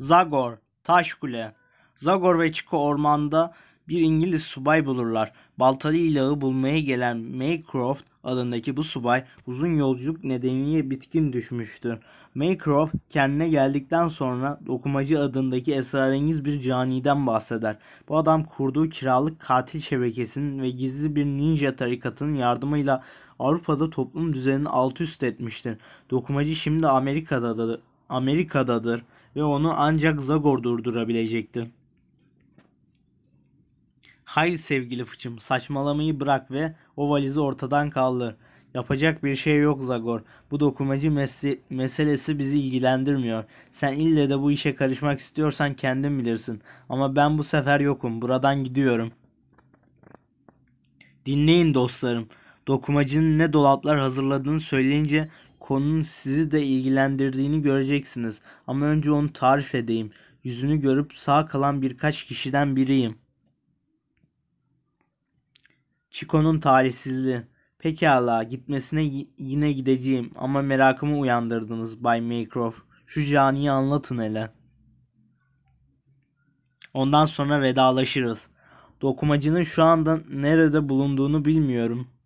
Zagor, Taşkule. Zagor ve Çiko ormanda bir İngiliz subay bulurlar. Baltalı ilahı bulmaya gelen Maycroft adındaki bu subay uzun yolculuk nedeniyle bitkin düşmüştür. Maycroft kendine geldikten sonra dokumacı adındaki esrarengiz bir caniden bahseder. Bu adam kurduğu kiralık katil şebekesinin ve gizli bir ninja tarikatının yardımıyla Avrupa'da toplum düzenini alt üst etmiştir. Dokumacı şimdi Amerika'dadır. Amerika'dadır ve onu ancak Zagor durdurabilecekti. Hayır sevgili fıçım saçmalamayı bırak ve o valizi ortadan kaldır. Yapacak bir şey yok Zagor. Bu dokumacı meselesi bizi ilgilendirmiyor. Sen ille de bu işe karışmak istiyorsan kendin bilirsin. Ama ben bu sefer yokum. Buradan gidiyorum. Dinleyin dostlarım. Dokumacının ne dolaplar hazırladığını söyleyince konunun sizi de ilgilendirdiğini göreceksiniz. Ama önce onu tarif edeyim. Yüzünü görüp sağ kalan birkaç kişiden biriyim. Chico'nun talihsizliği. Pekala gitmesine yine gideceğim ama merakımı uyandırdınız Bay Maycroft. Şu caniyi anlatın hele. Ondan sonra vedalaşırız. Dokumacının şu anda nerede bulunduğunu bilmiyorum.''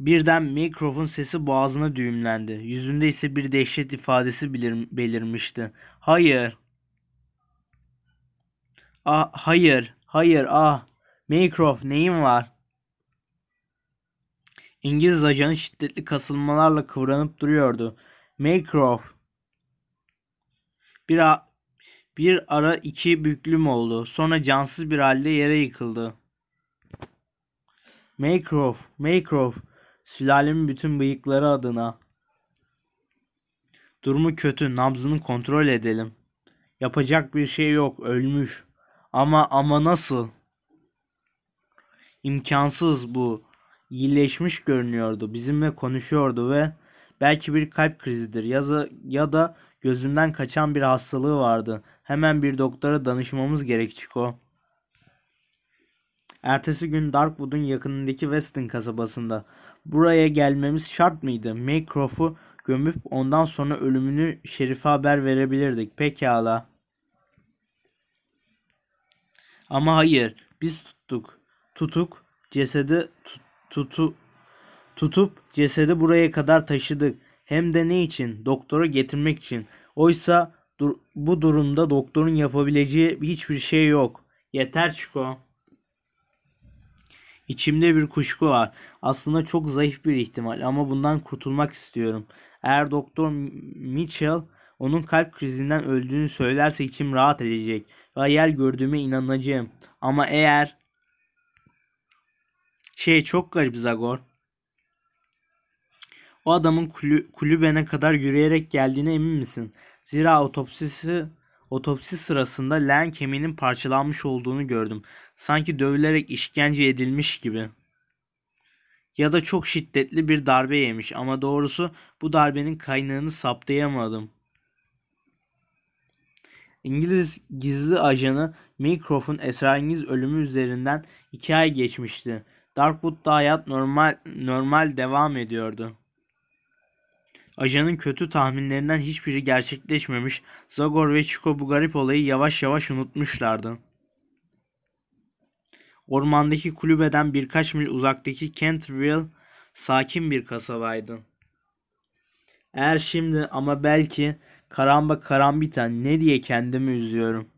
Birden Maycroft'un sesi boğazına düğümlendi. Yüzünde ise bir dehşet ifadesi belir belirmişti. Hayır. Ah, hayır. Hayır. Ah. mikrof, neyin var? İngiliz ajanı şiddetli kasılmalarla kıvranıp duruyordu. Mikrof. Bir, bir ara iki büklüm oldu. Sonra cansız bir halde yere yıkıldı. Mikrof, mikrof. Sülalemin bütün bıyıkları adına. Durumu kötü. Nabzını kontrol edelim. Yapacak bir şey yok. Ölmüş. Ama ama nasıl? İmkansız bu. İyileşmiş görünüyordu. Bizimle konuşuyordu ve belki bir kalp krizidir ya da, ya da gözümden kaçan bir hastalığı vardı. Hemen bir doktora danışmamız gerek Chico. Ertesi gün Darkwood'un yakınındaki Weston kasabasında Buraya gelmemiz şart mıydı? Maycroft'u gömüp ondan sonra ölümünü Şerif'e haber verebilirdik. Pekala. Ama hayır. Biz tuttuk. Tutuk cesedi tut, tutu tutup cesedi buraya kadar taşıdık. Hem de ne için? Doktora getirmek için. Oysa dur, bu durumda doktorun yapabileceği hiçbir şey yok. Yeter Çiko. İçimde bir kuşku var. Aslında çok zayıf bir ihtimal ama bundan kurtulmak istiyorum. Eğer Doktor Mitchell onun kalp krizinden öldüğünü söylerse içim rahat edecek. Hayal gördüğüme inanacağım. Ama eğer şey çok garip Zagor. O adamın kulü, kulübene kadar yürüyerek geldiğine emin misin? Zira otopsisi Otopsi sırasında leğen kemiğinin parçalanmış olduğunu gördüm. Sanki dövülerek işkence edilmiş gibi. Ya da çok şiddetli bir darbe yemiş ama doğrusu bu darbenin kaynağını saptayamadım. İngiliz gizli ajanı Mycroft'un esrarengiz ölümü üzerinden 2 ay geçmişti. Darkwood'da hayat normal normal devam ediyordu. Ajanın kötü tahminlerinden hiçbiri gerçekleşmemiş, Zagor ve Chico bu garip olayı yavaş yavaş unutmuşlardı. Ormandaki kulübeden birkaç mil uzaktaki Kentville sakin bir kasabaydı. Eğer şimdi ama belki karamba karambiten ne diye kendimi üzüyorum.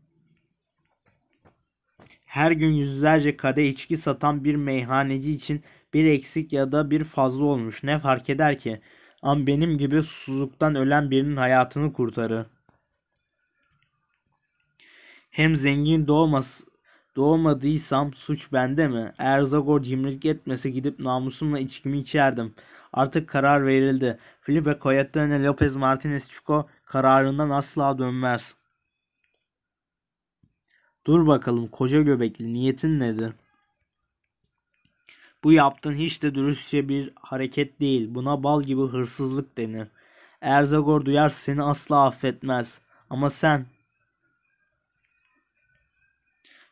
Her gün yüzlerce kade içki satan bir meyhaneci için bir eksik ya da bir fazla olmuş. Ne fark eder ki? Ama benim gibi susuzluktan ölen birinin hayatını kurtarır. Hem zengin doğmas doğmadıysam suç bende mi? Eğer Zagor cimrilik etmese gidip namusumla içkimi içerdim. Artık karar verildi. Felipe Coyetano Lopez Martinez Chico kararından asla dönmez. Dur bakalım koca göbekli niyetin nedir? Bu yaptığın hiç de dürüstçe bir hareket değil. Buna bal gibi hırsızlık denir. Erzagor duyar seni asla affetmez. Ama sen...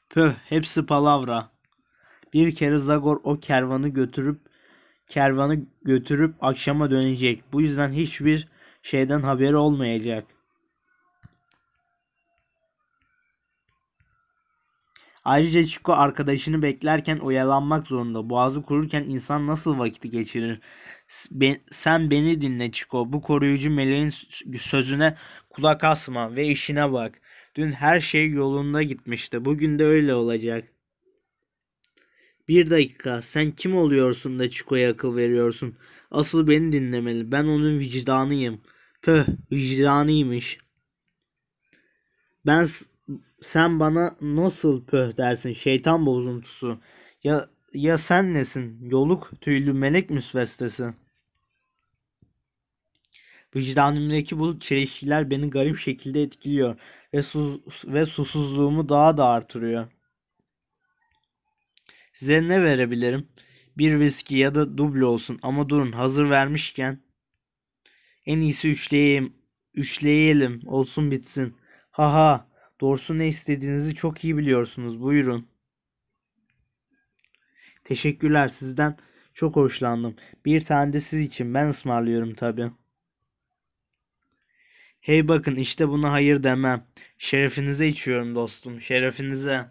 Pöh hepsi palavra. Bir kere Zagor o kervanı götürüp kervanı götürüp akşama dönecek. Bu yüzden hiçbir şeyden haberi olmayacak. Ayrıca Chico arkadaşını beklerken oyalanmak zorunda. Boğazı kururken insan nasıl vakit geçirir? Be sen beni dinle Chico. Bu koruyucu meleğin sözüne kulak asma ve işine bak. Dün her şey yolunda gitmişti. Bugün de öyle olacak. Bir dakika sen kim oluyorsun da Chico'ya akıl veriyorsun? Asıl beni dinlemeli. Ben onun vicdanıyım. Pöh vicdanıymış. Ben sen bana nasıl pöh dersin şeytan bozuntusu. Ya, ya sen nesin yoluk tüylü melek müsvestesi. Vicdanımdaki bu çelişkiler beni garip şekilde etkiliyor ve, sus, ve susuzluğumu daha da artırıyor. Size ne verebilirim? Bir viski ya da duble olsun ama durun hazır vermişken en iyisi üçleyeyim. Üçleyelim olsun bitsin. Haha. Ha. Doğrusu ne istediğinizi çok iyi biliyorsunuz. Buyurun. Teşekkürler sizden. Çok hoşlandım. Bir tane de siz için ben ısmarlıyorum tabi. Hey bakın işte buna hayır demem. Şerefinize içiyorum dostum. Şerefinize.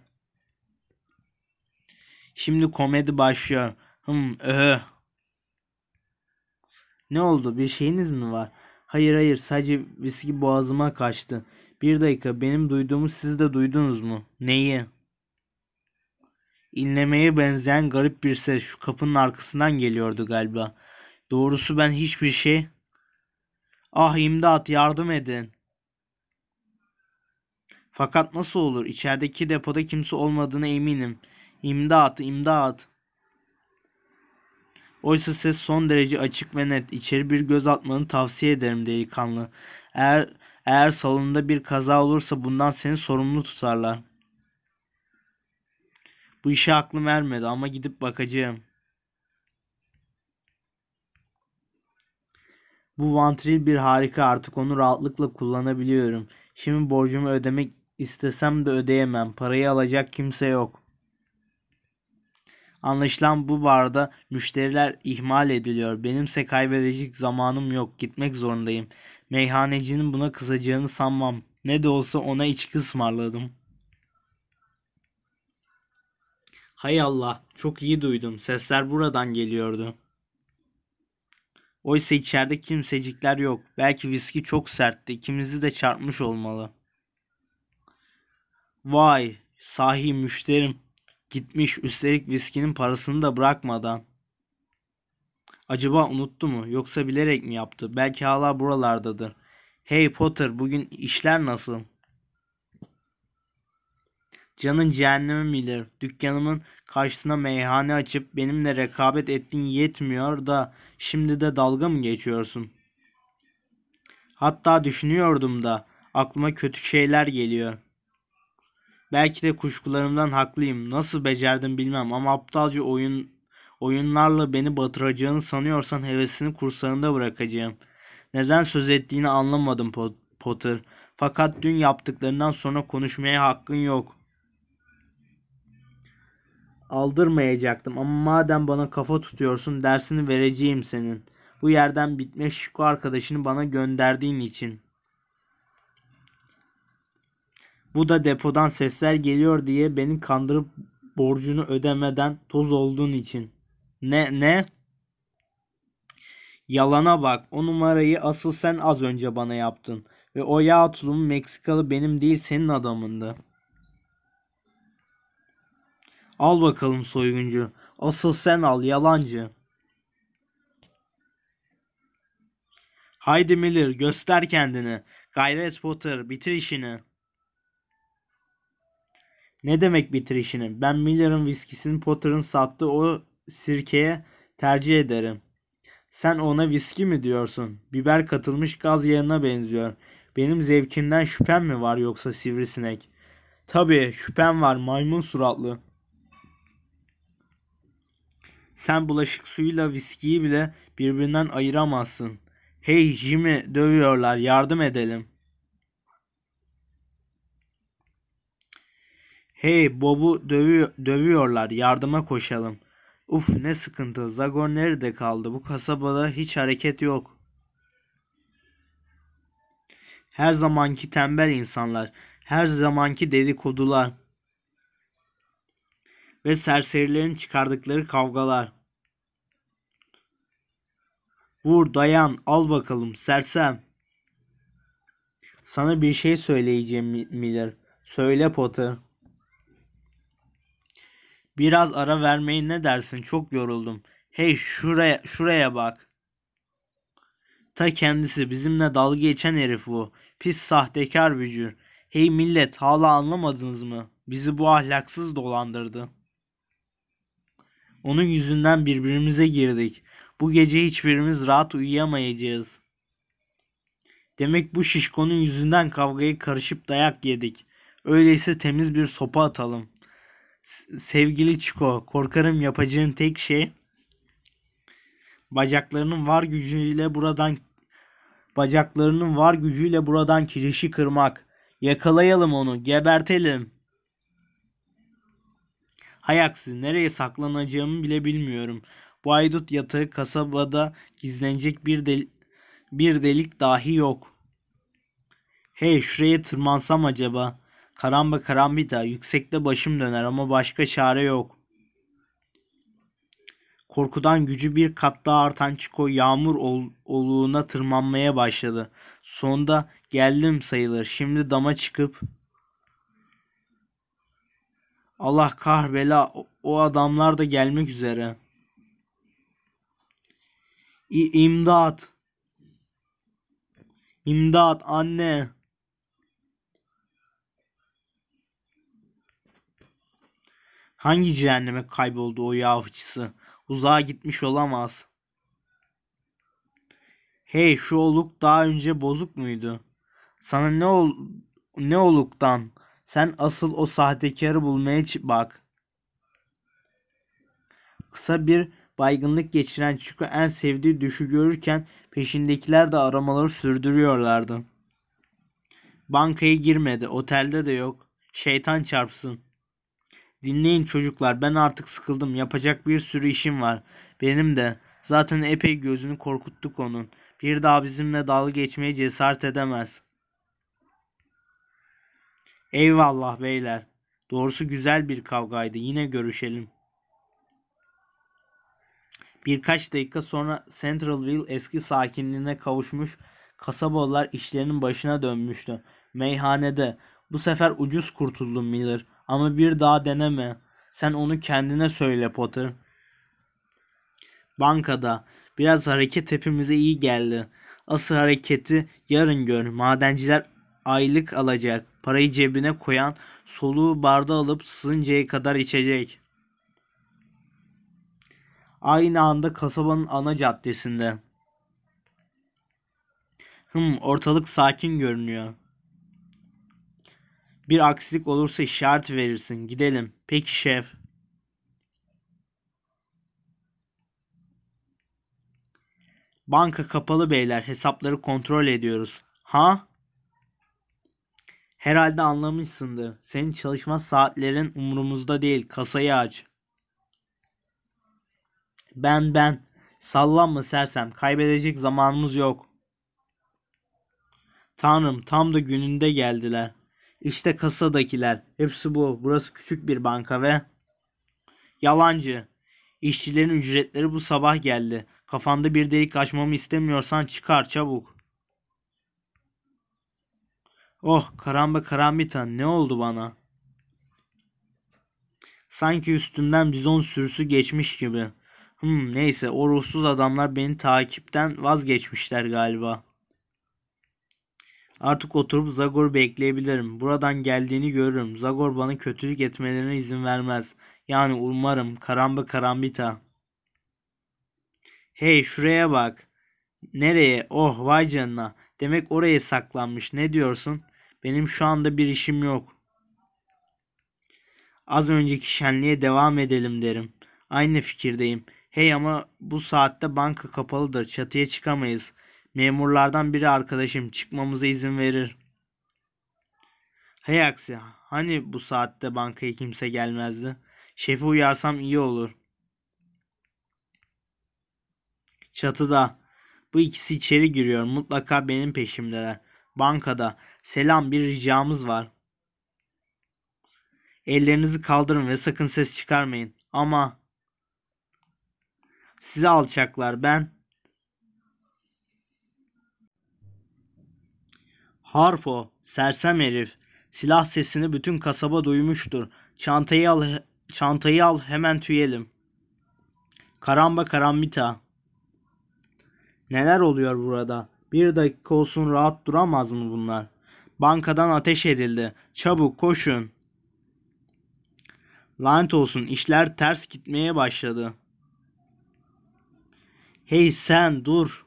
Şimdi komedi başlıyor. Hım öhö. Ne oldu? Bir şeyiniz mi var? Hayır hayır sadece viski boğazıma kaçtı. Bir dakika benim duyduğumu siz de duydunuz mu? Neyi? İnlemeye benzeyen garip bir ses şu kapının arkasından geliyordu galiba. Doğrusu ben hiçbir şey... Ah imdat yardım edin. Fakat nasıl olur? İçerideki depoda kimse olmadığına eminim. İmdat, imdat. Oysa ses son derece açık ve net. İçeri bir göz atmanı tavsiye ederim delikanlı. Eğer eğer salonda bir kaza olursa bundan seni sorumlu tutarlar. Bu işe aklım ermedi ama gidip bakacağım. Bu vantril bir harika artık onu rahatlıkla kullanabiliyorum. Şimdi borcumu ödemek istesem de ödeyemem. Parayı alacak kimse yok. Anlaşılan bu barda müşteriler ihmal ediliyor. Benimse kaybedecek zamanım yok. Gitmek zorundayım. Meyhanecinin buna kızacağını sanmam. Ne de olsa ona içki ısmarladım. Hay Allah, çok iyi duydum. Sesler buradan geliyordu. Oysa içeride kimsecikler yok. Belki viski çok sertti. İkimizi de çarpmış olmalı. Vay, sahi müşterim. Gitmiş üstelik viskinin parasını da bırakmadan. Acaba unuttu mu yoksa bilerek mi yaptı? Belki hala buralardadır. Hey Potter bugün işler nasıl? Canın cehennemi bilir. Dükkanımın karşısına meyhane açıp benimle rekabet ettiğin yetmiyor da şimdi de dalga mı geçiyorsun? Hatta düşünüyordum da aklıma kötü şeyler geliyor. Belki de kuşkularımdan haklıyım. Nasıl becerdim bilmem ama aptalca oyun Oyunlarla beni batıracağını sanıyorsan hevesini kursağında bırakacağım. Neden söz ettiğini anlamadım Potter. Fakat dün yaptıklarından sonra konuşmaya hakkın yok. Aldırmayacaktım ama madem bana kafa tutuyorsun dersini vereceğim senin. Bu yerden bitme şu arkadaşını bana gönderdiğin için. Bu da depodan sesler geliyor diye beni kandırıp borcunu ödemeden toz olduğun için. Ne ne? Yalana bak. O numarayı asıl sen az önce bana yaptın. Ve o yağ tulumu Meksikalı benim değil senin adamındı. Al bakalım soyguncu. Asıl sen al yalancı. Haydi Miller göster kendini. Gayret Potter bitir işini. Ne demek bitir işini? Ben Miller'ın viskisini Potter'ın sattığı o sirkeye tercih ederim. Sen ona viski mi diyorsun? Biber katılmış gaz yağına benziyor. Benim zevkimden şüphem mi var yoksa sivrisinek? Tabii şüphem var maymun suratlı. Sen bulaşık suyuyla viskiyi bile birbirinden ayıramazsın. Hey Jimmy dövüyorlar yardım edelim. Hey Bob'u dövü dövüyorlar yardıma koşalım. Uf ne sıkıntı. Zagor nerede kaldı? Bu kasabada hiç hareket yok. Her zamanki tembel insanlar, her zamanki dedikodular ve serserilerin çıkardıkları kavgalar. Vur dayan al bakalım sersem. Sana bir şey söyleyeceğim Miller. Söyle Potter. Biraz ara vermeyi ne dersin? Çok yoruldum. Hey şuraya şuraya bak. Ta kendisi bizimle dalga geçen herif bu. Pis sahtekar bücür. Hey millet hala anlamadınız mı? Bizi bu ahlaksız dolandırdı. Onun yüzünden birbirimize girdik. Bu gece hiçbirimiz rahat uyuyamayacağız. Demek bu şişkonun yüzünden kavgaya karışıp dayak yedik. Öyleyse temiz bir sopa atalım. Sevgili Çiko, korkarım yapacağın tek şey bacaklarının var gücüyle buradan bacaklarının var gücüyle buradan kirişi kırmak. Yakalayalım onu, gebertelim. Hayaksız nereye saklanacağımı bile bilmiyorum. Bu aydut yatağı kasabada gizlenecek bir, del bir delik dahi yok. Hey şuraya tırmansam acaba? Karamba karambita yüksekte başım döner ama başka çare yok. Korkudan gücü bir kat daha artan Çiko yağmur ol- oluğuna tırmanmaya başladı. Sonda geldim sayılır. Şimdi dama çıkıp Allah kahvela o adamlar da gelmek üzere. İ- imdat. İmdat anne. Hangi cehenneme kayboldu o yavçısı? Uzağa gitmiş olamaz. Hey şu oluk daha önce bozuk muydu? Sana ne ol ne oluktan? Sen asıl o sahtekarı bulmaya bak. Kısa bir baygınlık geçiren Chico en sevdiği düşü görürken peşindekiler de aramaları sürdürüyorlardı. Bankaya girmedi, otelde de yok. Şeytan çarpsın. Dinleyin çocuklar ben artık sıkıldım. Yapacak bir sürü işim var. Benim de. Zaten epey gözünü korkuttuk onun. Bir daha bizimle dalga geçmeye cesaret edemez. Eyvallah beyler. Doğrusu güzel bir kavgaydı. Yine görüşelim. Birkaç dakika sonra Centralville eski sakinliğine kavuşmuş, kasabalar işlerinin başına dönmüştü. Meyhanede. Bu sefer ucuz kurtuldum Miller. Ama bir daha deneme. Sen onu kendine söyle Potter. Bankada. Biraz hareket hepimize iyi geldi. Asıl hareketi yarın gör. Madenciler aylık alacak. Parayı cebine koyan soluğu barda alıp sızıncaya kadar içecek. Aynı anda kasabanın ana caddesinde. Hım ortalık sakin görünüyor. Bir aksilik olursa işaret verirsin. Gidelim. Peki şef. Banka kapalı beyler. Hesapları kontrol ediyoruz. Ha? Herhalde anlamışsındır. Senin çalışma saatlerin umurumuzda değil. Kasayı aç. Ben ben. Sallanma sersem. Kaybedecek zamanımız yok. Tanrım tam da gününde geldiler. İşte kasadakiler. Hepsi bu. Burası küçük bir banka ve... Yalancı. İşçilerin ücretleri bu sabah geldi. Kafanda bir delik açmamı istemiyorsan çıkar çabuk. Oh karamba karambita ne oldu bana? Sanki üstümden bizon sürüsü geçmiş gibi. Hmm, neyse o ruhsuz adamlar beni takipten vazgeçmişler galiba.'' Artık oturup Zagor'u bekleyebilirim. Buradan geldiğini görürüm. Zagor bana kötülük etmelerine izin vermez. Yani umarım. Karamba karambita. Hey şuraya bak. Nereye? Oh vay canına. Demek oraya saklanmış. Ne diyorsun? Benim şu anda bir işim yok. Az önceki şenliğe devam edelim derim. Aynı fikirdeyim. Hey ama bu saatte banka kapalıdır. Çatıya çıkamayız. Memurlardan biri arkadaşım çıkmamıza izin verir. Hey aksi hani bu saatte bankaya kimse gelmezdi. Şefi uyarsam iyi olur. Çatıda. Bu ikisi içeri giriyor. Mutlaka benim peşimdeler. Bankada. Selam bir ricamız var. Ellerinizi kaldırın ve sakın ses çıkarmayın. Ama size alçaklar ben Harpo, sersem herif. Silah sesini bütün kasaba duymuştur. Çantayı al, çantayı al hemen tüyelim. Karamba karambita. Neler oluyor burada? Bir dakika olsun rahat duramaz mı bunlar? Bankadan ateş edildi. Çabuk koşun. Lanet olsun işler ters gitmeye başladı. Hey sen dur.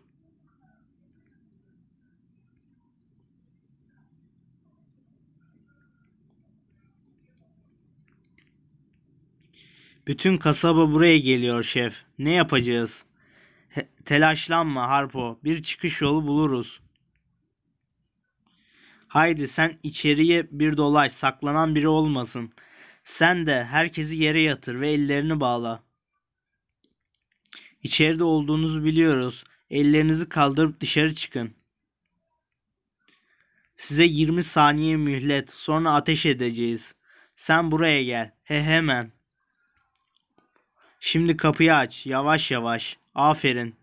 Bütün kasaba buraya geliyor şef. Ne yapacağız? He, telaşlanma Harpo. Bir çıkış yolu buluruz. Haydi sen içeriye bir dolaş. Saklanan biri olmasın. Sen de herkesi yere yatır ve ellerini bağla. İçeride olduğunuzu biliyoruz. Ellerinizi kaldırıp dışarı çıkın. Size 20 saniye mühlet. Sonra ateş edeceğiz. Sen buraya gel. He hemen. Şimdi kapıyı aç. Yavaş yavaş. Aferin.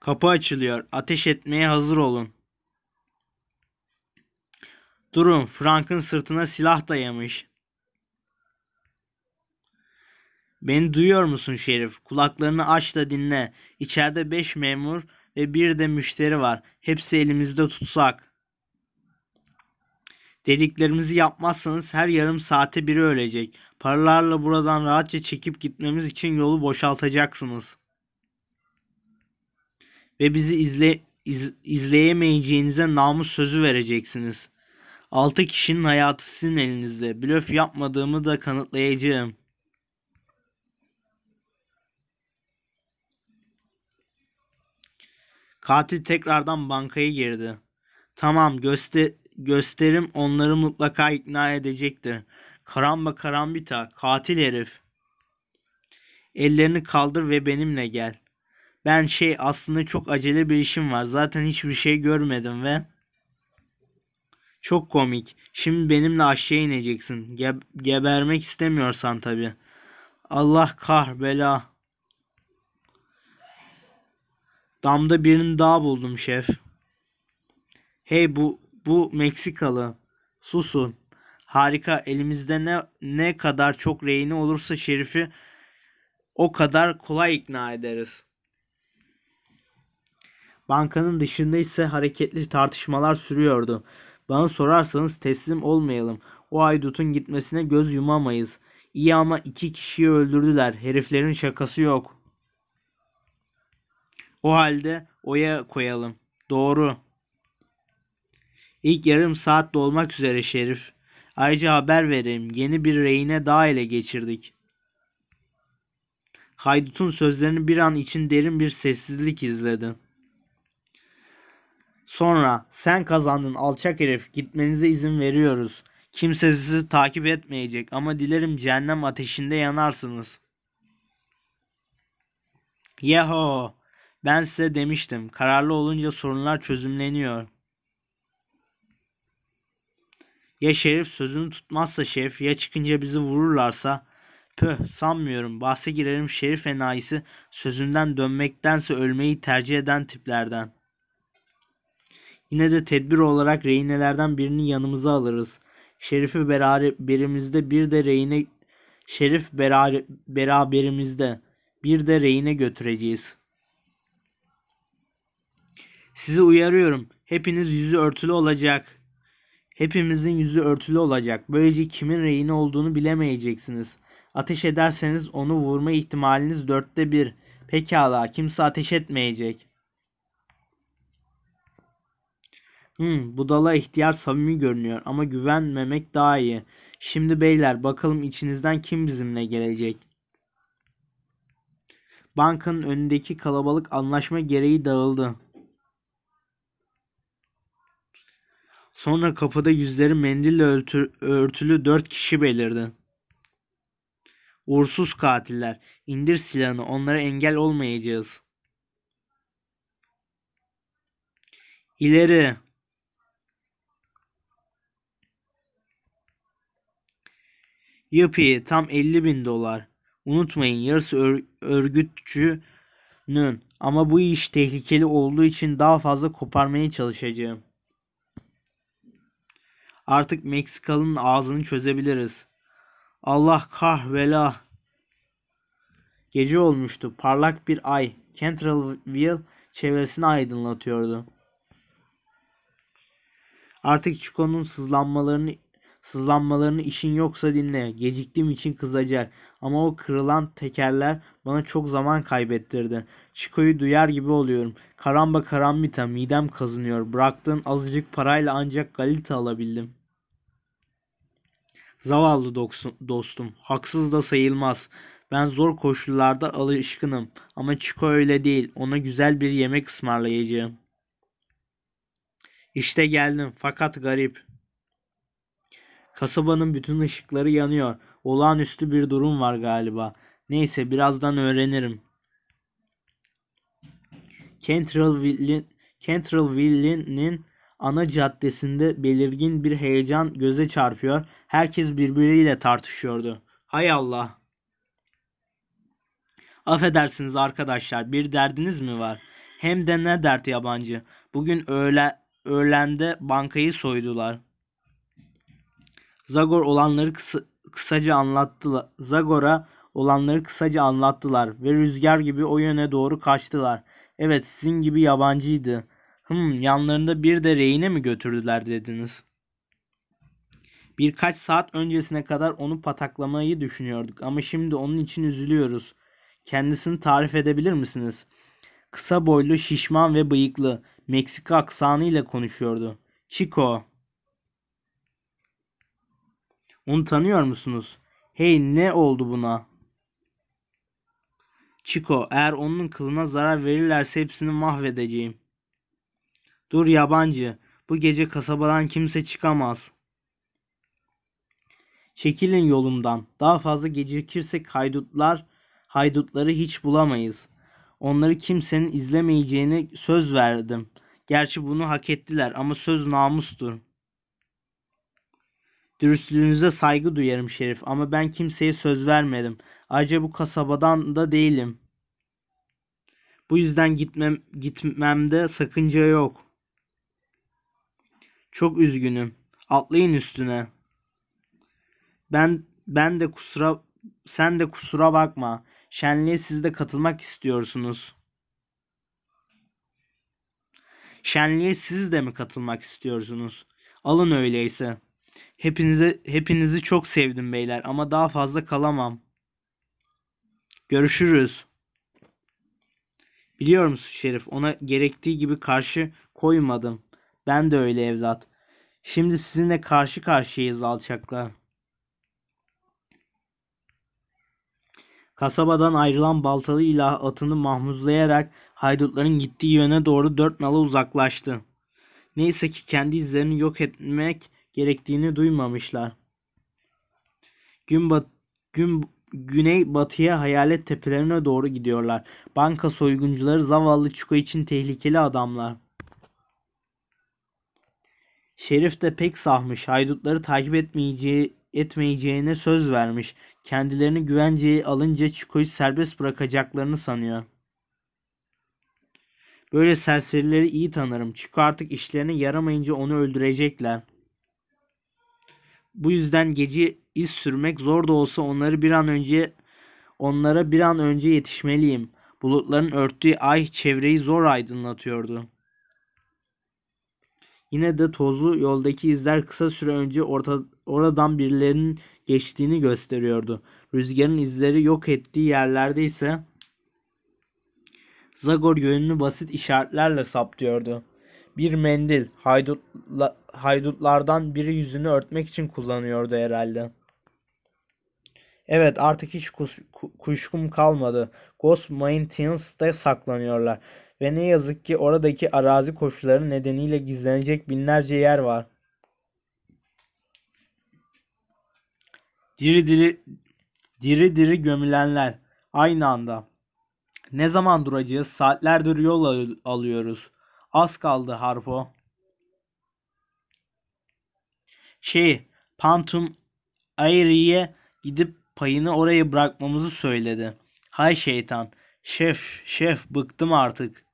Kapı açılıyor. Ateş etmeye hazır olun. Durun. Frank'ın sırtına silah dayamış. Beni duyuyor musun şerif? Kulaklarını aç da dinle. İçeride beş memur ve bir de müşteri var. Hepsi elimizde tutsak. Dediklerimizi yapmazsanız her yarım saate biri ölecek. Paralarla buradan rahatça çekip gitmemiz için yolu boşaltacaksınız. Ve bizi izle, iz, izleyemeyeceğinize namus sözü vereceksiniz. 6 kişinin hayatı sizin elinizde. Blöf yapmadığımı da kanıtlayacağım. Katil tekrardan bankaya girdi. Tamam göster gösterim onları mutlaka ikna edecektir. Karamba karambita, katil herif. Ellerini kaldır ve benimle gel. Ben şey aslında çok acele bir işim var. Zaten hiçbir şey görmedim ve... Çok komik. Şimdi benimle aşağı ineceksin. Ge gebermek istemiyorsan tabi. Allah kah bela. Damda birini daha buldum şef. Hey bu bu Meksikalı. Susun. Harika. Elimizde ne ne kadar çok rehine olursa Şerif'i o kadar kolay ikna ederiz. Bankanın dışında ise hareketli tartışmalar sürüyordu. Bana sorarsanız teslim olmayalım. O aydutun gitmesine göz yumamayız. İyi ama iki kişiyi öldürdüler. Heriflerin şakası yok. O halde oya koyalım. Doğru. İlk yarım saat dolmak üzere Şerif. Ayrıca haber vereyim yeni bir rehine daha ele geçirdik. Haydut'un sözlerini bir an için derin bir sessizlik izledi. Sonra sen kazandın alçak herif gitmenize izin veriyoruz. Kimse sizi takip etmeyecek ama dilerim cehennem ateşinde yanarsınız. Yeho! Ben size demiştim kararlı olunca sorunlar çözümleniyor. Ya Şerif sözünü tutmazsa Şerif ya çıkınca bizi vururlarsa pöh sanmıyorum bahse girerim Şerif enayisi sözünden dönmektense ölmeyi tercih eden tiplerden. Yine de tedbir olarak rehinelerden birini yanımıza alırız. Şerif'i beraberimizde bir de rehine Şerif beraberimizde bir de rehine götüreceğiz. Sizi uyarıyorum. Hepiniz yüzü örtülü olacak. Hepimizin yüzü örtülü olacak. Böylece kimin rehine olduğunu bilemeyeceksiniz. Ateş ederseniz onu vurma ihtimaliniz dörtte bir. Pekala kimse ateş etmeyecek. Hmm, budala ihtiyar samimi görünüyor ama güvenmemek daha iyi. Şimdi beyler bakalım içinizden kim bizimle gelecek? Bankanın önündeki kalabalık anlaşma gereği dağıldı. Sonra kapıda yüzleri mendille örtülü dört kişi belirdi. Uğursuz katiller, indir silahını, onlara engel olmayacağız. İleri. Yapıyı tam 50 bin dolar. Unutmayın yarısı ör örgütçünün ama bu iş tehlikeli olduğu için daha fazla koparmaya çalışacağım. Artık Meksikalı'nın ağzını çözebiliriz. Allah kahvela. Gece olmuştu. Parlak bir ay. Canterville çevresini aydınlatıyordu. Artık Chico'nun sızlanmalarını Sızlanmalarını işin yoksa dinle. Geciktiğim için kızacak. Ama o kırılan tekerler bana çok zaman kaybettirdi. Chico'yu duyar gibi oluyorum. Karamba karambita midem kazınıyor. Bıraktığın azıcık parayla ancak galita alabildim. Zavallı dostum. Haksız da sayılmaz. Ben zor koşullarda alışkınım. Ama Chico öyle değil. Ona güzel bir yemek ısmarlayacağım. İşte geldim fakat garip. Kasabanın bütün ışıkları yanıyor. Olağanüstü bir durum var galiba. Neyse birazdan öğrenirim. Cantrellville'nin Cantrellville ana caddesinde belirgin bir heyecan göze çarpıyor. Herkes birbiriyle tartışıyordu. Hay Allah. Affedersiniz arkadaşlar bir derdiniz mi var? Hem de ne dert yabancı. Bugün öğle, öğlende bankayı soydular. Zagor olanları kısa, kısaca anlattılar. Zagor'a olanları kısaca anlattılar ve rüzgar gibi o yöne doğru kaçtılar. Evet sizin gibi yabancıydı. Hım yanlarında bir de rehine mi götürdüler dediniz. Birkaç saat öncesine kadar onu pataklamayı düşünüyorduk ama şimdi onun için üzülüyoruz. Kendisini tarif edebilir misiniz? Kısa boylu, şişman ve bıyıklı. Meksika aksanıyla konuşuyordu. Chico onu tanıyor musunuz? Hey ne oldu buna? Chico eğer onun kılına zarar verirlerse hepsini mahvedeceğim. Dur yabancı. Bu gece kasabadan kimse çıkamaz. Çekilin yolumdan. Daha fazla gecikirsek haydutlar, haydutları hiç bulamayız. Onları kimsenin izlemeyeceğini söz verdim. Gerçi bunu hak ettiler ama söz namustur. Dürüstlüğünüze saygı duyarım şerif ama ben kimseye söz vermedim. Ayrıca bu kasabadan da değilim. Bu yüzden gitmem gitmemde sakınca yok. Çok üzgünüm. Atlayın üstüne. Ben ben de kusura sen de kusura bakma. Şenliğe siz de katılmak istiyorsunuz. Şenliğe siz de mi katılmak istiyorsunuz? Alın öyleyse. Hepinize hepinizi çok sevdim beyler ama daha fazla kalamam. Görüşürüz. Biliyor musun Şerif ona gerektiği gibi karşı koymadım. Ben de öyle evlat. Şimdi sizinle karşı karşıyayız alçaklar. Kasabadan ayrılan baltalı ilah atını mahmuzlayarak haydutların gittiği yöne doğru dört nala uzaklaştı. Neyse ki kendi izlerini yok etmek gerektiğini duymamışlar. Gün, bat, gün güney batıya hayalet tepelerine doğru gidiyorlar. Banka soyguncuları zavallı Çuko için tehlikeli adamlar. Şerif de pek sahmış. Haydutları takip etmeyeceği, etmeyeceğine söz vermiş. Kendilerini güvenceye alınca Çuko'yu serbest bırakacaklarını sanıyor. Böyle serserileri iyi tanırım. Çiko artık işlerine yaramayınca onu öldürecekler.'' Bu yüzden gece iz sürmek zor da olsa onları bir an önce onlara bir an önce yetişmeliyim. Bulutların örttüğü ay çevreyi zor aydınlatıyordu. Yine de tozlu yoldaki izler kısa süre önce orta, oradan birilerinin geçtiğini gösteriyordu. Rüzgarın izleri yok ettiği yerlerde ise Zagor yönünü basit işaretlerle saptıyordu. Bir mendil. Haydutla, haydutlardan biri yüzünü örtmek için kullanıyordu herhalde. Evet artık hiç kuş, kuşkum kalmadı. Ghost Mountains'te saklanıyorlar. Ve ne yazık ki oradaki arazi koşulları nedeniyle gizlenecek binlerce yer var. Diri diri, diri diri gömülenler. Aynı anda. Ne zaman duracağız? Saatlerdir yol alıyoruz. Az kaldı Harpo. Şey, Pantum Airi'ye gidip payını oraya bırakmamızı söyledi. Hay şeytan. Şef, şef bıktım artık.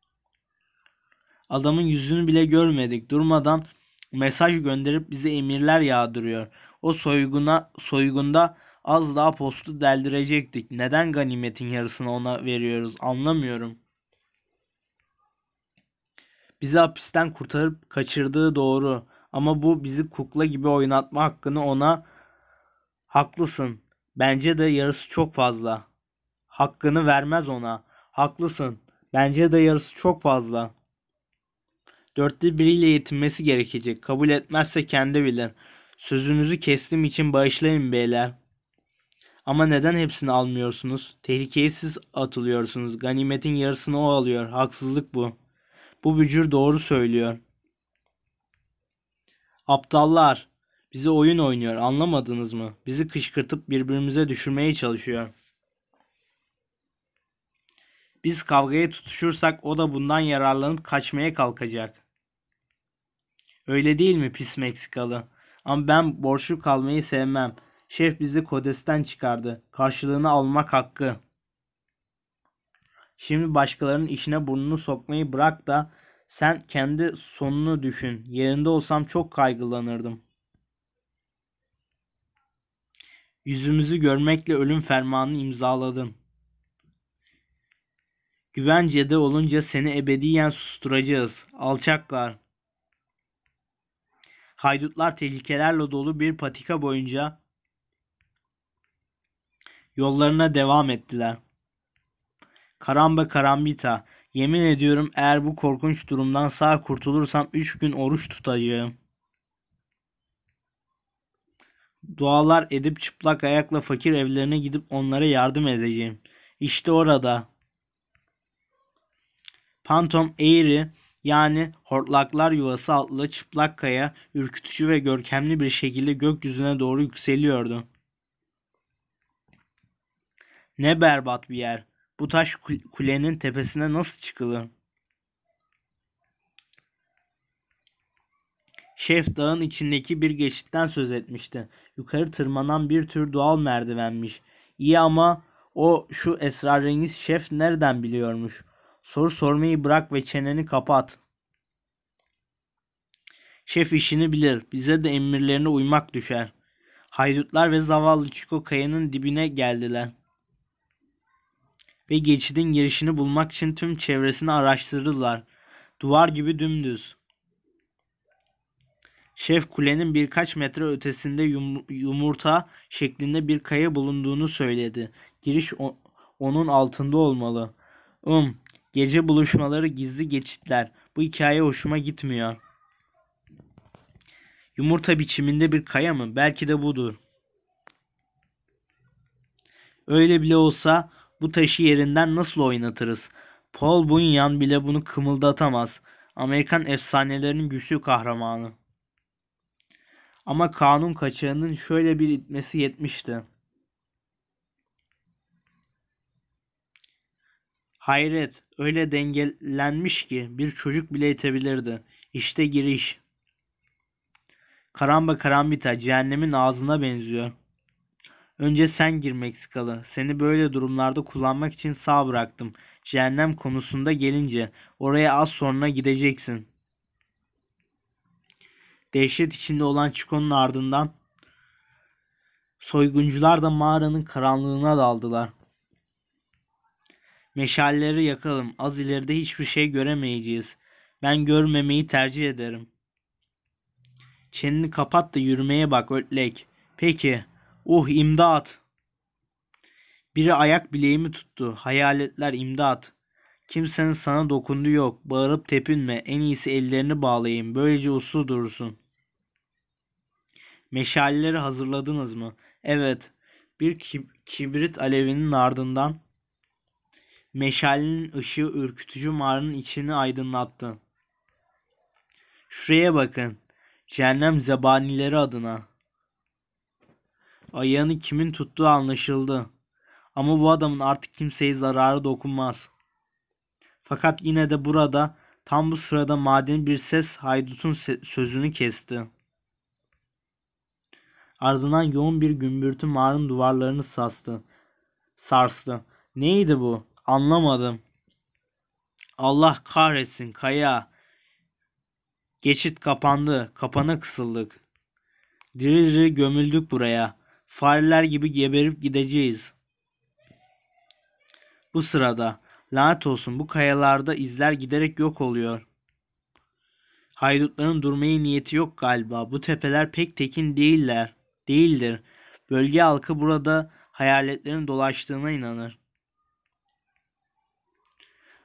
Adamın yüzünü bile görmedik. Durmadan mesaj gönderip bize emirler yağdırıyor. O soyguna soygunda az daha postu deldirecektik. Neden ganimetin yarısını ona veriyoruz anlamıyorum. Bizi hapisten kurtarıp kaçırdığı doğru. Ama bu bizi kukla gibi oynatma hakkını ona haklısın. Bence de yarısı çok fazla. Hakkını vermez ona. Haklısın. Bence de yarısı çok fazla. Dörtte biriyle yetinmesi gerekecek. Kabul etmezse kendi bilir. Sözünüzü kestiğim için bağışlayın beyler. Ama neden hepsini almıyorsunuz? Tehlikeye siz atılıyorsunuz. Ganimetin yarısını o alıyor. Haksızlık bu.'' Bu bücür doğru söylüyor. Aptallar. Bize oyun oynuyor anlamadınız mı? Bizi kışkırtıp birbirimize düşürmeye çalışıyor. Biz kavgaya tutuşursak o da bundan yararlanıp kaçmaya kalkacak. Öyle değil mi pis Meksikalı? Ama ben borçlu kalmayı sevmem. Şef bizi kodesten çıkardı. Karşılığını almak hakkı. Şimdi başkalarının işine burnunu sokmayı bırak da sen kendi sonunu düşün. Yerinde olsam çok kaygılanırdım. Yüzümüzü görmekle ölüm fermanını imzaladın. Güvencede olunca seni ebediyen susturacağız. Alçaklar. Haydutlar tehlikelerle dolu bir patika boyunca yollarına devam ettiler. Karamba karambita. Yemin ediyorum eğer bu korkunç durumdan sağ kurtulursam 3 gün oruç tutacağım. Dualar edip çıplak ayakla fakir evlerine gidip onlara yardım edeceğim. İşte orada. Pantom Eğri yani Hortlaklar Yuvası adlı çıplak kaya ürkütücü ve görkemli bir şekilde gökyüzüne doğru yükseliyordu. Ne berbat bir yer. Bu taş kulenin tepesine nasıl çıkılır? Şef dağın içindeki bir geçitten söz etmişti. Yukarı tırmanan bir tür doğal merdivenmiş. İyi ama o şu esrarengiz şef nereden biliyormuş? Soru sormayı bırak ve çeneni kapat. Şef işini bilir. Bize de emirlerine uymak düşer. Haydutlar ve zavallı Çiko kayanın dibine geldiler ve geçidin girişini bulmak için tüm çevresini araştırdılar. Duvar gibi dümdüz. Şef kulenin birkaç metre ötesinde yum, yumurta şeklinde bir kaya bulunduğunu söyledi. Giriş o, onun altında olmalı. Um, gece buluşmaları gizli geçitler. Bu hikaye hoşuma gitmiyor. Yumurta biçiminde bir kaya mı? Belki de budur. Öyle bile olsa bu taşı yerinden nasıl oynatırız? Paul Bunyan bile bunu kımıldatamaz. Amerikan efsanelerinin güçlü kahramanı. Ama kanun kaçağının şöyle bir itmesi yetmişti. Hayret, öyle dengelenmiş ki bir çocuk bile itebilirdi. İşte giriş. Karamba karambita cehennemin ağzına benziyor. Önce sen gir Meksikalı. Seni böyle durumlarda kullanmak için sağ bıraktım. Cehennem konusunda gelince oraya az sonra gideceksin. Dehşet içinde olan Chico'nun ardından soyguncular da mağaranın karanlığına daldılar. Meşalleri yakalım. Az ileride hiçbir şey göremeyeceğiz. Ben görmemeyi tercih ederim. Çenini kapat da yürümeye bak ötlek. Peki. Uh imdat. Biri ayak bileğimi tuttu. Hayaletler imdat. Kimsenin sana dokundu yok. Bağırıp tepinme. En iyisi ellerini bağlayayım. Böylece uslu durursun. Meşaleleri hazırladınız mı? Evet. Bir kibrit alevinin ardından meşalenin ışığı ürkütücü mağaranın içini aydınlattı. Şuraya bakın. Cehennem zebanileri adına. Ayağını kimin tuttuğu anlaşıldı. Ama bu adamın artık kimseye zararı dokunmaz. Fakat yine de burada tam bu sırada maden bir ses haydutun se sözünü kesti. Ardından yoğun bir gümbürtü mağaranın duvarlarını sastı. Sarstı. Neydi bu? Anlamadım. Allah kahretsin kaya. Geçit kapandı. Kapana kısıldık. Diri diri gömüldük buraya fareler gibi geberip gideceğiz. Bu sırada lanet olsun bu kayalarda izler giderek yok oluyor. Haydutların durmaya niyeti yok galiba. Bu tepeler pek tekin değiller. Değildir. Bölge halkı burada hayaletlerin dolaştığına inanır.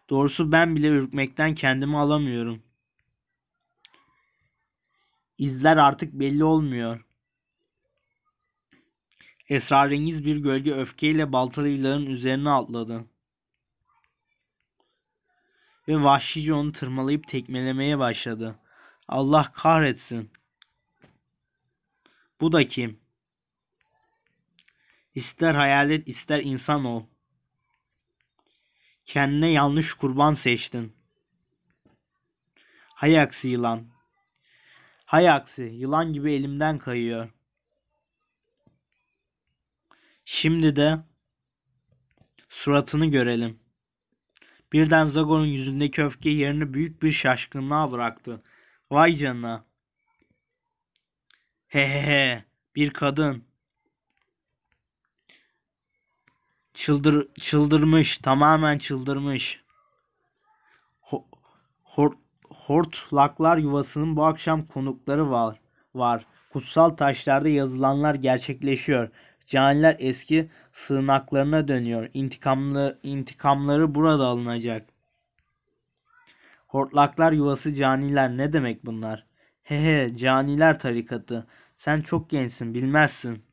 Doğrusu ben bile ürkmekten kendimi alamıyorum. İzler artık belli olmuyor. Esrarengiz bir gölge öfkeyle baltalı yılanın üzerine atladı. Ve vahşice onu tırmalayıp tekmelemeye başladı. Allah kahretsin. Bu da kim? İster hayalet ister insan ol. Kendine yanlış kurban seçtin. Hay yılan. Hay aksi yılan gibi elimden kayıyor. Şimdi de suratını görelim. Birden Zagor'un yüzündeki öfke yerini büyük bir şaşkınlığa bıraktı. Vay canına. He he he. Bir kadın. Çıldır, çıldırmış. Tamamen çıldırmış. Ho, hor, hortlaklar yuvasının bu akşam konukları var. var. Kutsal taşlarda yazılanlar gerçekleşiyor. Caniler eski sığınaklarına dönüyor. İntikamlı, intikamları burada alınacak. Hortlaklar yuvası caniler ne demek bunlar? Hehe he, caniler tarikatı. Sen çok gençsin bilmezsin.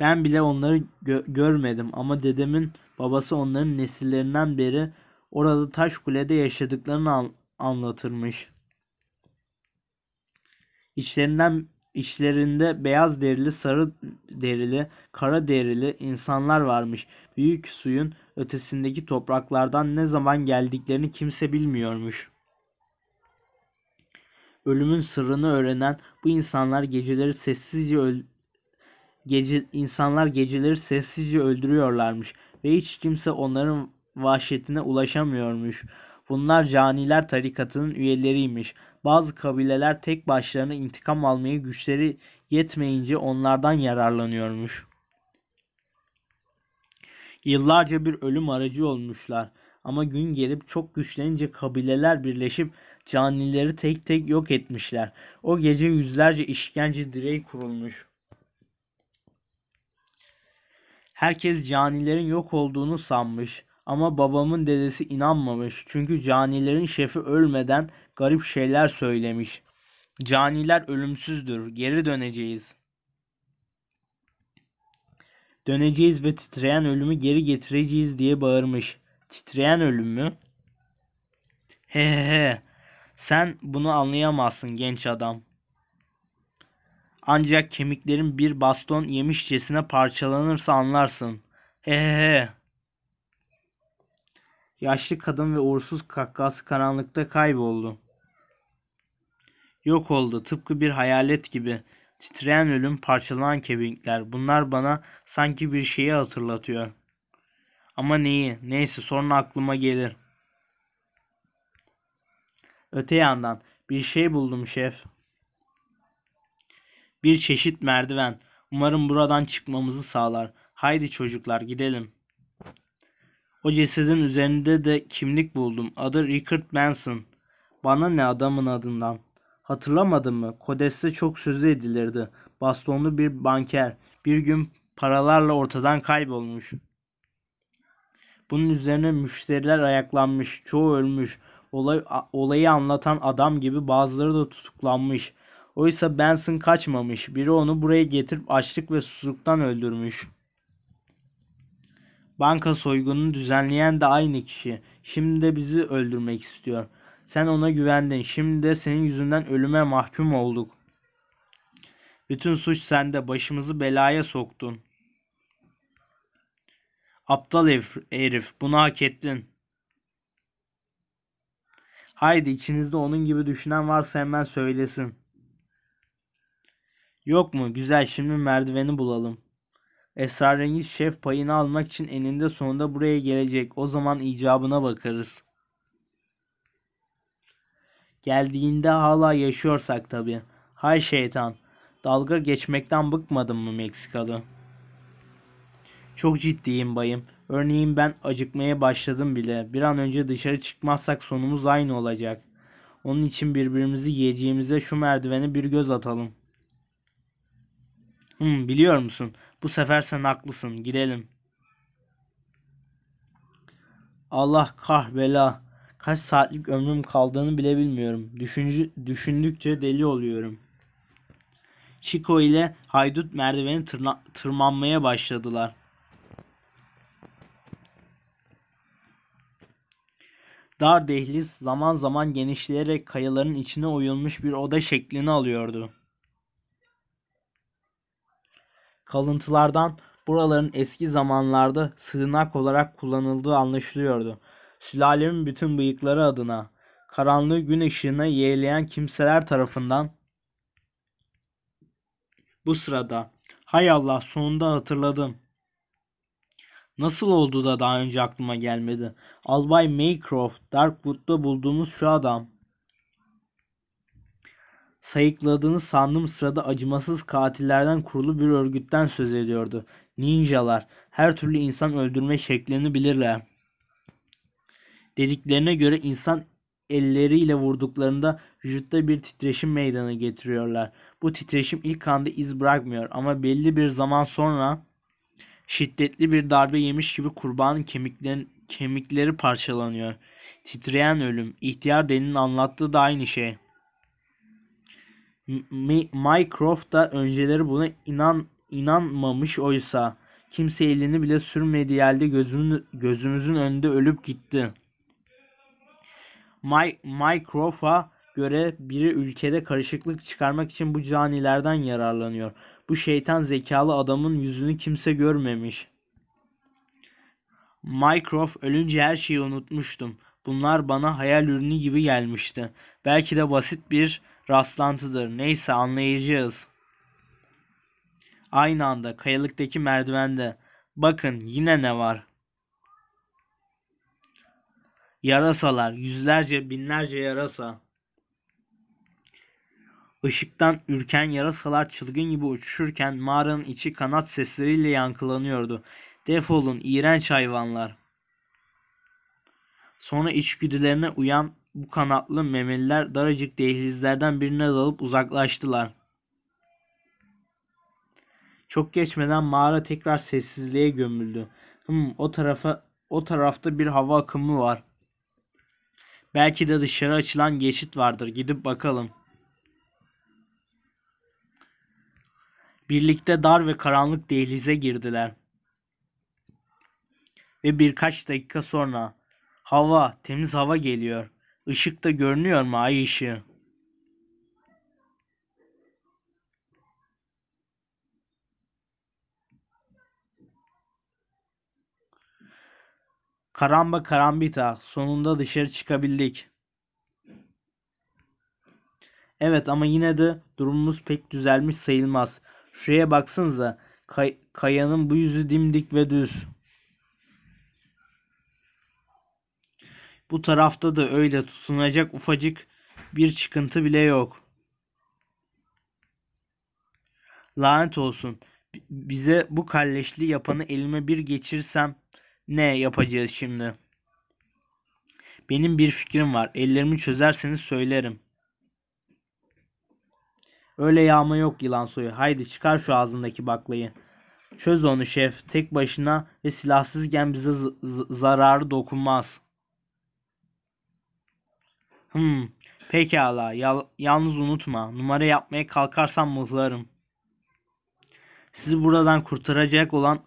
Ben bile onları gö- görmedim ama dedemin babası onların nesillerinden beri orada taş kulede yaşadıklarını an- anlatırmış. İçlerinden İçlerinde beyaz derili, sarı derili, kara derili insanlar varmış. Büyük suyun ötesindeki topraklardan ne zaman geldiklerini kimse bilmiyormuş. Ölümün sırrını öğrenen bu insanlar geceleri sessizce öl gece insanlar geceleri sessizce öldürüyorlarmış ve hiç kimse onların vahşetine ulaşamıyormuş. Bunlar caniler tarikatının üyeleriymiş. Bazı kabileler tek başlarına intikam almaya güçleri yetmeyince onlardan yararlanıyormuş. Yıllarca bir ölüm aracı olmuşlar. Ama gün gelip çok güçlenince kabileler birleşip canileri tek tek yok etmişler. O gece yüzlerce işkence direği kurulmuş. Herkes canilerin yok olduğunu sanmış ama babamın dedesi inanmamış. Çünkü canilerin şefi ölmeden garip şeyler söylemiş. Caniler ölümsüzdür. Geri döneceğiz. Döneceğiz ve titreyen ölümü geri getireceğiz diye bağırmış. Titreyen ölüm mü? He he he. Sen bunu anlayamazsın genç adam. Ancak kemiklerin bir baston yemişçesine parçalanırsa anlarsın. He he he. Yaşlı kadın ve uğursuz kakkası karanlıkta kayboldu. Yok oldu tıpkı bir hayalet gibi. Titreyen ölüm parçalanan keminkler. Bunlar bana sanki bir şeyi hatırlatıyor. Ama neyi? Neyse sonra aklıma gelir. Öte yandan bir şey buldum şef. Bir çeşit merdiven. Umarım buradan çıkmamızı sağlar. Haydi çocuklar gidelim. O cesedin üzerinde de kimlik buldum. Adı Richard Manson. Bana ne adamın adından. Hatırlamadın mı? Kodeste çok sözü edilirdi. Bastonlu bir banker. Bir gün paralarla ortadan kaybolmuş. Bunun üzerine müşteriler ayaklanmış. Çoğu ölmüş. Olay, olayı anlatan adam gibi bazıları da tutuklanmış. Oysa Benson kaçmamış. Biri onu buraya getirip açlık ve susuzluktan öldürmüş. Banka soygununu düzenleyen de aynı kişi. Şimdi de bizi öldürmek istiyor. Sen ona güvendin. Şimdi de senin yüzünden ölüme mahkum olduk. Bütün suç sende. Başımızı belaya soktun. Aptal herif. Bunu hak ettin. Haydi içinizde onun gibi düşünen varsa hemen söylesin. Yok mu? Güzel şimdi merdiveni bulalım. Esrarengiz şef payını almak için eninde sonunda buraya gelecek. O zaman icabına bakarız. Geldiğinde hala yaşıyorsak tabi. Hay şeytan. Dalga geçmekten bıkmadın mı Meksikalı? Çok ciddiyim bayım. Örneğin ben acıkmaya başladım bile. Bir an önce dışarı çıkmazsak sonumuz aynı olacak. Onun için birbirimizi yiyeceğimize şu merdivene bir göz atalım. Hmm, biliyor musun? Bu sefer sen haklısın. Gidelim. Allah kahvela. Kaç saatlik ömrüm kaldığını bile bilmiyorum. Düşünce, düşündükçe deli oluyorum. Chico ile haydut merdiveni tırna, tırmanmaya başladılar. Dar dehliz zaman zaman genişleyerek kayaların içine oyulmuş bir oda şeklini alıyordu. Kalıntılardan buraların eski zamanlarda sığınak olarak kullanıldığı anlaşılıyordu sülalemin bütün bıyıkları adına, karanlığı gün ışığına yeğleyen kimseler tarafından bu sırada hay Allah sonunda hatırladım. Nasıl oldu da daha önce aklıma gelmedi. Albay Maycroft, Darkwood'da bulduğumuz şu adam. Sayıkladığını sandım. sırada acımasız katillerden kurulu bir örgütten söz ediyordu. Ninjalar her türlü insan öldürme şeklini bilirler. Dediklerine göre insan elleriyle vurduklarında vücutta bir titreşim meydana getiriyorlar. Bu titreşim ilk anda iz bırakmıyor ama belli bir zaman sonra şiddetli bir darbe yemiş gibi kurbanın kemiklerin, kemikleri parçalanıyor. Titreyen ölüm. İhtiyar Deni'nin anlattığı da aynı şey. Mycroft da önceleri buna inan inanmamış oysa kimse elini bile sürmediği halde gözümün, gözümüzün önünde ölüp gitti.'' Microfa göre biri ülkede karışıklık çıkarmak için bu canilerden yararlanıyor. Bu şeytan zekalı adamın yüzünü kimse görmemiş. Microf ölünce her şeyi unutmuştum. Bunlar bana hayal ürünü gibi gelmişti. Belki de basit bir rastlantıdır. Neyse anlayacağız. Aynı anda kayalıktaki merdivende. Bakın yine ne var? Yarasalar, yüzlerce, binlerce yarasa. Işıktan ürken yarasalar çılgın gibi uçuşurken mağaranın içi kanat sesleriyle yankılanıyordu. Defolun iğrenç hayvanlar. Sonra içgüdülerine uyan bu kanatlı memeliler daracık dehlizlerden birine dalıp uzaklaştılar. Çok geçmeden mağara tekrar sessizliğe gömüldü. Hmm, o tarafa o tarafta bir hava akımı var. Belki de dışarı açılan geçit vardır. Gidip bakalım. Birlikte dar ve karanlık dehlize girdiler. Ve birkaç dakika sonra hava, temiz hava geliyor. Işık da görünüyor mu ay ışığı? Karamba karambita. Sonunda dışarı çıkabildik. Evet ama yine de durumumuz pek düzelmiş sayılmaz. Şuraya baksanıza. Kay kayanın bu yüzü dimdik ve düz. Bu tarafta da öyle tutunacak ufacık bir çıkıntı bile yok. Lanet olsun. Bize bu kalleşli yapanı elime bir geçirsem ne yapacağız şimdi? Benim bir fikrim var. Ellerimi çözerseniz söylerim. Öyle yağma yok yılan soyu. Haydi çıkar şu ağzındaki baklayı. Çöz onu şef. Tek başına ve silahsızken bize zararı dokunmaz. Hmm. Pekala. Yal yalnız unutma. Numara yapmaya kalkarsam mızlarım. Sizi buradan kurtaracak olan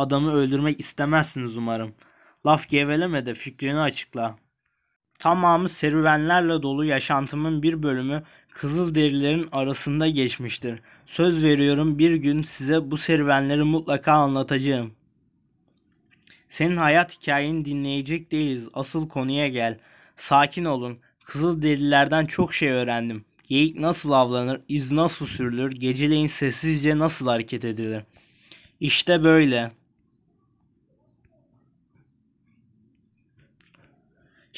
Adamı öldürmek istemezsiniz umarım. Laf geveleme de fikrini açıkla. Tamamı serüvenlerle dolu yaşantımın bir bölümü kızıl derilerin arasında geçmiştir. Söz veriyorum bir gün size bu serüvenleri mutlaka anlatacağım. Senin hayat hikayeni dinleyecek değiliz. Asıl konuya gel. Sakin olun. Kızıl derilerden çok şey öğrendim. Geyik nasıl avlanır, iz nasıl sürülür, geceleyin sessizce nasıl hareket edilir. İşte böyle.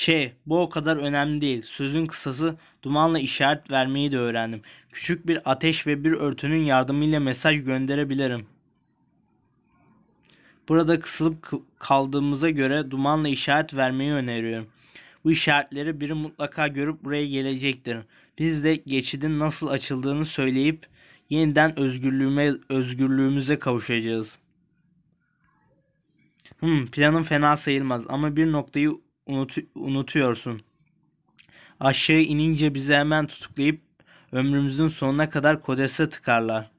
Şey, bu o kadar önemli değil. Sözün kısası dumanla işaret vermeyi de öğrendim. Küçük bir ateş ve bir örtünün yardımıyla mesaj gönderebilirim. Burada kısılıp kaldığımıza göre dumanla işaret vermeyi öneriyorum. Bu işaretleri biri mutlaka görüp buraya gelecektir. Biz de geçidin nasıl açıldığını söyleyip yeniden özgürlüğüme, özgürlüğümüze kavuşacağız. Hmm, planım fena sayılmaz ama bir noktayı unut unutuyorsun. Aşağı inince bizi hemen tutuklayıp ömrümüzün sonuna kadar kodese tıkarlar.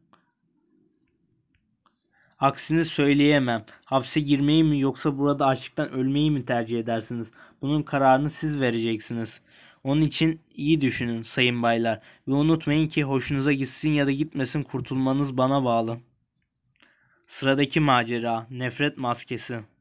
Aksini söyleyemem. Hapse girmeyi mi yoksa burada açlıktan ölmeyi mi tercih edersiniz? Bunun kararını siz vereceksiniz. Onun için iyi düşünün sayın baylar ve unutmayın ki hoşunuza gitsin ya da gitmesin kurtulmanız bana bağlı. Sıradaki macera nefret maskesi.